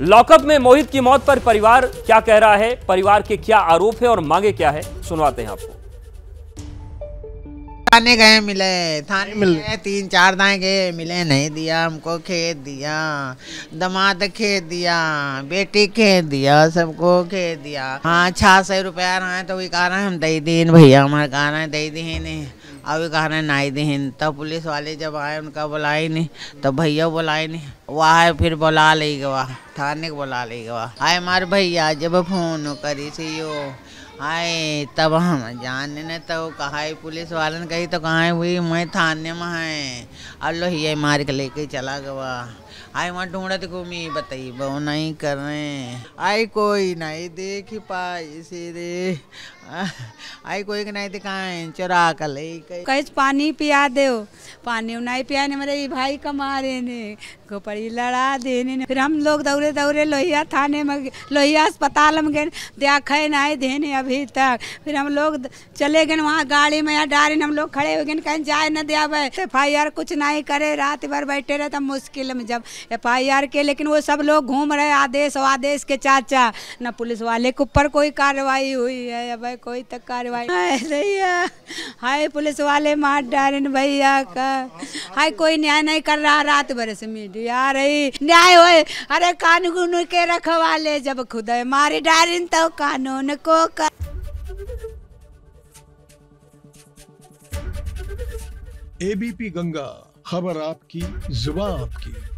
lockup में मोहित की मौत पर परिवार क्या कह रहा है परिवार के क्या आरोप है और मांगे क्या है सुनवाते हैं आपको थाने गए मिले थाने मिले, तीन चार दाए गए मिले नहीं दिया हमको खेत दिया दमाद खेत दिया बेटी खेत दिया सबको खेत दिया हाँ छह सौ रुपया रहा है तो वही कह रहे हैं हम दही दीन भैया हमारे कह रहे हैं दे दीन कहा ना नहीं दीन तब पुलिस वाले जब आए उनका बुलाए नहीं तब भैया बुलाए नहीं आए फिर बुला ली गवा थाने को बुला ली गवा आए मार भैया जब फोन करी सी यो आए तब हम जाने न तो कहा पुलिस वाले ने कही तो कहा हुई मैं थाने में है और लोहिया मार के लेके चला गवा आए वहाँ ढूंढत घूमी बताई बहु नहीं कर रहे आई कोई नहीं देख पाई सीधे आई कोई नहीं दिखाए चुरा कर ले कैच पानी पिया दे पानी नहीं पिया ने मेरे भाई कमारे ने घोपड़ी लड़ा देने ने फिर हम लोग दौड़े दौड़े लोहिया थाने में लोहिया अस्पताल में गए देखे नहीं देने अभी तक फिर हम लोग चले गए वहाँ गाड़ी में या डारे हम लोग खड़े हो गए कहीं जाए न दिया एफ आई कुछ नहीं करे रात भर बैठे रहे तब मुश्किल में जब एफ आई आर के लेकिन वो सब लोग घूम रहे आदेश आदेश के चाचा न पुलिस वाले के ऊपर कोई कार्रवाई हुई है या भाई कोई तक कार्रवाई ऐसे है हाय पुलिस वाले मार डाले भैया का हाय कोई न्याय नहीं कर रहा रात भर से मीडिया रही न्याय हो अरे कानून के रखवाले जब खुद मारी डालिन तो कानून को कर एबीपी गंगा खबर आपकी जुबा आपकी